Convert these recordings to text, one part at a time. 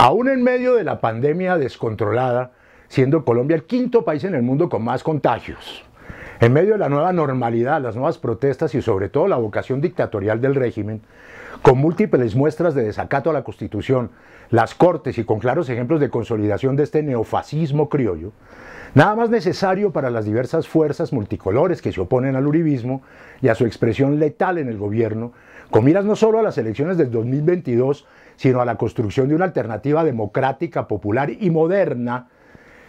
Aún en medio de la pandemia descontrolada, siendo Colombia el quinto país en el mundo con más contagios. En medio de la nueva normalidad, las nuevas protestas y sobre todo la vocación dictatorial del régimen, con múltiples muestras de desacato a la Constitución, las Cortes y con claros ejemplos de consolidación de este neofascismo criollo, nada más necesario para las diversas fuerzas multicolores que se oponen al uribismo y a su expresión letal en el gobierno, con miras no solo a las elecciones del 2022, sino a la construcción de una alternativa democrática, popular y moderna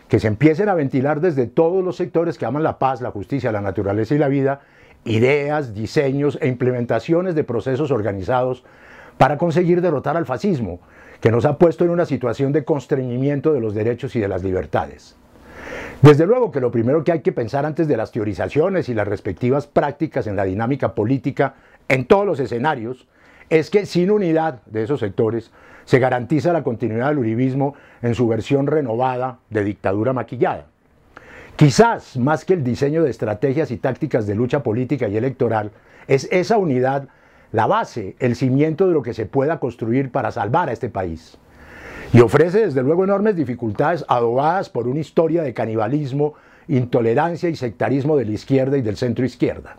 que se empiecen a ventilar desde todos los sectores que aman la paz, la justicia, la naturaleza y la vida, ideas, diseños e implementaciones de procesos organizados para conseguir derrotar al fascismo, que nos ha puesto en una situación de constreñimiento de los derechos y de las libertades. Desde luego que lo primero que hay que pensar antes de las teorizaciones y las respectivas prácticas en la dinámica política en todos los escenarios es que sin unidad de esos sectores se garantiza la continuidad del uribismo en su versión renovada de dictadura maquillada. Quizás más que el diseño de estrategias y tácticas de lucha política y electoral, es esa unidad la base, el cimiento de lo que se pueda construir para salvar a este país. Y ofrece desde luego enormes dificultades adobadas por una historia de canibalismo, intolerancia y sectarismo de la izquierda y del centro izquierda.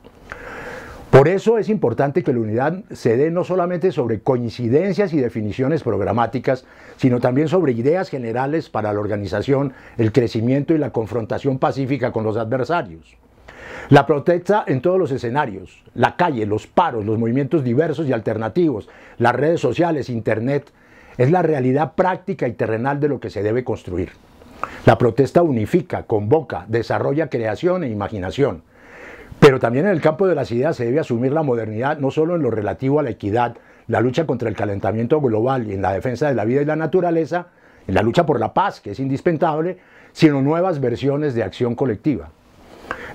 Por eso es importante que la unidad se dé no solamente sobre coincidencias y definiciones programáticas, sino también sobre ideas generales para la organización, el crecimiento y la confrontación pacífica con los adversarios. La protesta en todos los escenarios, la calle, los paros, los movimientos diversos y alternativos, las redes sociales, Internet, es la realidad práctica y terrenal de lo que se debe construir. La protesta unifica, convoca, desarrolla creación e imaginación. Pero también en el campo de las ideas se debe asumir la modernidad, no solo en lo relativo a la equidad, la lucha contra el calentamiento global y en la defensa de la vida y la naturaleza, en la lucha por la paz, que es indispensable, sino nuevas versiones de acción colectiva.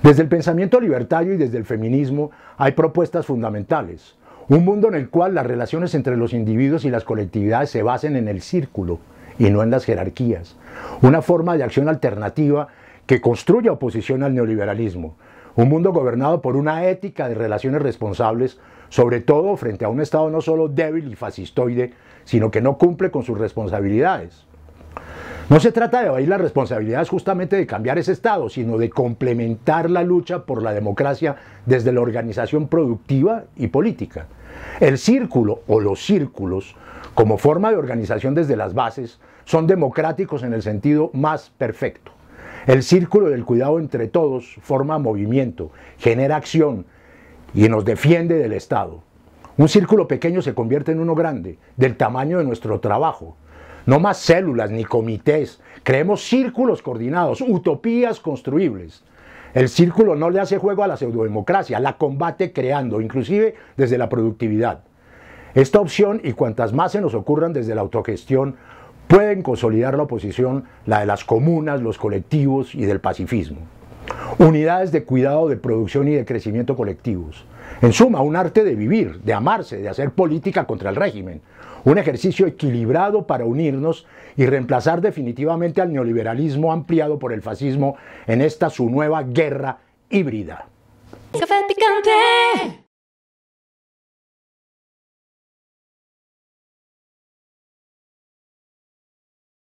Desde el pensamiento libertario y desde el feminismo hay propuestas fundamentales. Un mundo en el cual las relaciones entre los individuos y las colectividades se basen en el círculo y no en las jerarquías. Una forma de acción alternativa que construya oposición al neoliberalismo, un mundo gobernado por una ética de relaciones responsables, sobre todo frente a un Estado no solo débil y fascistoide, sino que no cumple con sus responsabilidades. No se trata de evadir las responsabilidades justamente de cambiar ese Estado, sino de complementar la lucha por la democracia desde la organización productiva y política. El círculo o los círculos, como forma de organización desde las bases, son democráticos en el sentido más perfecto. El círculo del cuidado entre todos forma movimiento, genera acción y nos defiende del Estado. Un círculo pequeño se convierte en uno grande, del tamaño de nuestro trabajo. No más células ni comités, creemos círculos coordinados, utopías construibles. El círculo no le hace juego a la pseudodemocracia, la combate creando, inclusive desde la productividad. Esta opción y cuantas más se nos ocurran desde la autogestión pueden consolidar la oposición, la de las comunas, los colectivos y del pacifismo. Unidades de cuidado, de producción y de crecimiento colectivos. En suma, un arte de vivir, de amarse, de hacer política contra el régimen. Un ejercicio equilibrado para unirnos y reemplazar definitivamente al neoliberalismo ampliado por el fascismo en esta su nueva guerra híbrida.